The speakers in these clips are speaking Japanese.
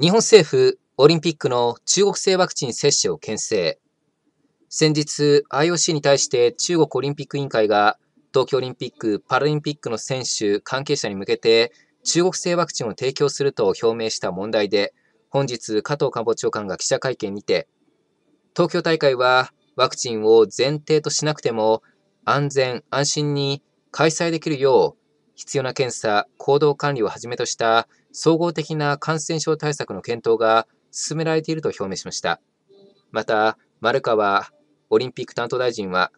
日本政府、オリンピックの中国製ワクチン接種を牽制。先日、IOC に対して中国オリンピック委員会が東京オリンピック・パラリンピックの選手、関係者に向けて中国製ワクチンを提供すると表明した問題で、本日、加藤官房長官が記者会見にて、東京大会はワクチンを前提としなくても安全安心に開催できるよう必要な検査、行動管理をはじめとした総合的な感染症対策の検討が進められていると表明しました。また、丸川オリンピック担当大臣は、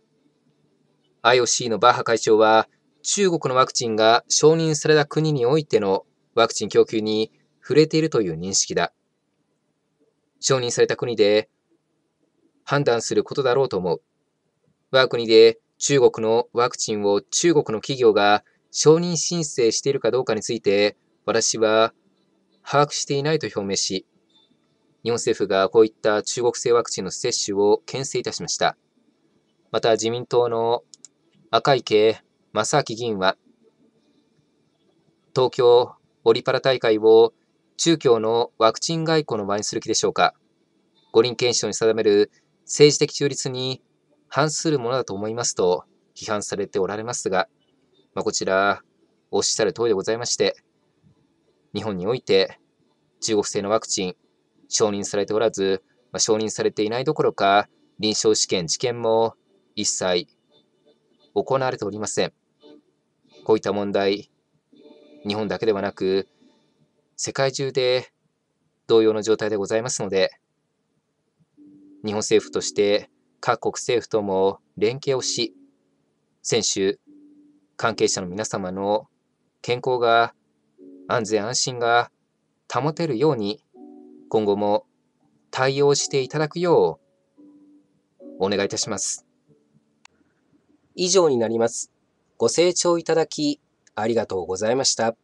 IOC のバッハ会長は、中国のワクチンが承認された国においてのワクチン供給に触れているという認識だ。承認された国で判断することだろうと思う。我が国で中国のワクチンを中国の企業が承認申請しているかどうかについて、私は把握していないと表明し、日本政府がこういった中国製ワクチンの接種を牽制いたしました。また自民党の赤池正明議員は、東京オリパラ大会を中共のワクチン外交の場にする気でしょうか。五輪憲章に定める政治的中立に反するものだと思いますと批判されておられますが、まあ、こちら、おっしゃる通りでございまして、日本において中国製のワクチン承認されておらず、まあ、承認されていないどころか、臨床試験、治験も一切行われておりません。こういった問題、日本だけではなく、世界中で同様の状態でございますので、日本政府として各国政府とも連携をし、先週、関係者の皆様の健康が安全安心が保てるように今後も対応していただくようお願いいたします。以上になります。ご清聴いただきありがとうございました。